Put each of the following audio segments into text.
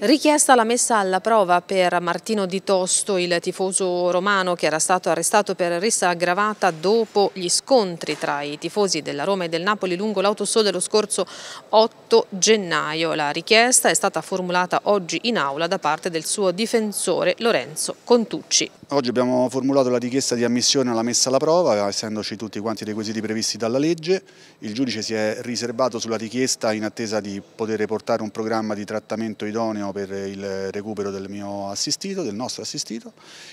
Richiesta la messa alla prova per Martino Di Tosto, il tifoso romano che era stato arrestato per rissa aggravata dopo gli scontri tra i tifosi della Roma e del Napoli lungo l'autosol dello scorso 8 gennaio. La richiesta è stata formulata oggi in aula da parte del suo difensore Lorenzo Contucci. Oggi abbiamo formulato la richiesta di ammissione alla messa alla prova, essendoci tutti quanti i requisiti previsti dalla legge. Il giudice si è riservato sulla richiesta in attesa di poter portare un programma di trattamento idoneo impegno per il recupero del mio assistito, del nostro assistito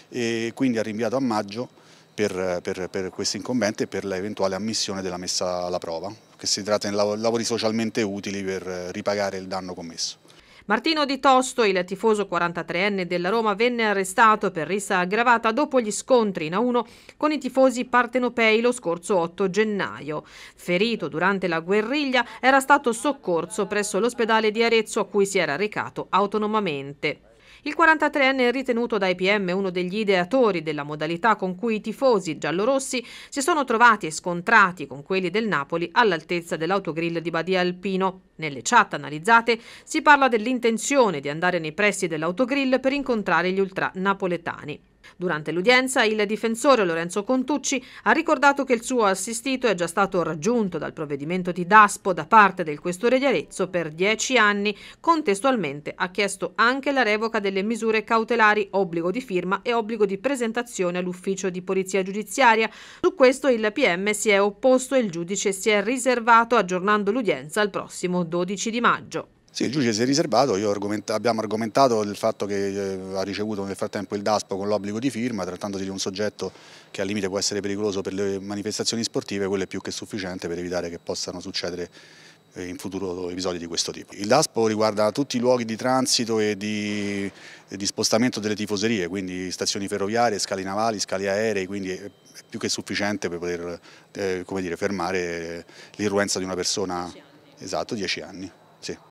e quindi ha rinviato a maggio per, per, per questo incombente e per l'eventuale ammissione della messa alla prova, che si tratta di lavori socialmente utili per ripagare il danno commesso. Martino Di Tosto, il tifoso 43enne della Roma, venne arrestato per rissa aggravata dopo gli scontri in A1 con i tifosi partenopei lo scorso 8 gennaio. Ferito durante la guerriglia, era stato soccorso presso l'ospedale di Arezzo a cui si era recato autonomamente. Il 43enne è ritenuto dai PM uno degli ideatori della modalità con cui i tifosi giallorossi si sono trovati e scontrati con quelli del Napoli all'altezza dell'autogrill di Badia Alpino. Nelle chat analizzate si parla dell'intenzione di andare nei pressi dell'autogrill per incontrare gli ultra napoletani. Durante l'udienza il difensore Lorenzo Contucci ha ricordato che il suo assistito è già stato raggiunto dal provvedimento di DASPO da parte del questore di Arezzo per dieci anni. Contestualmente ha chiesto anche la revoca delle misure cautelari obbligo di firma e obbligo di presentazione all'ufficio di polizia giudiziaria. Su questo il PM si è opposto e il giudice si è riservato aggiornando l'udienza al prossimo 12 di maggio. Sì, il giudice si è riservato, argomenta, abbiamo argomentato il fatto che eh, ha ricevuto nel frattempo il DASPO con l'obbligo di firma, trattandosi di un soggetto che al limite può essere pericoloso per le manifestazioni sportive, quello è più che sufficiente per evitare che possano succedere eh, in futuro episodi di questo tipo. Il DASPO riguarda tutti i luoghi di transito e di, di spostamento delle tifoserie, quindi stazioni ferroviarie, scali navali, scali aerei, quindi è più che sufficiente per poter eh, dire, fermare eh, l'irruenza di una persona. Esatto, 10 anni. Sì.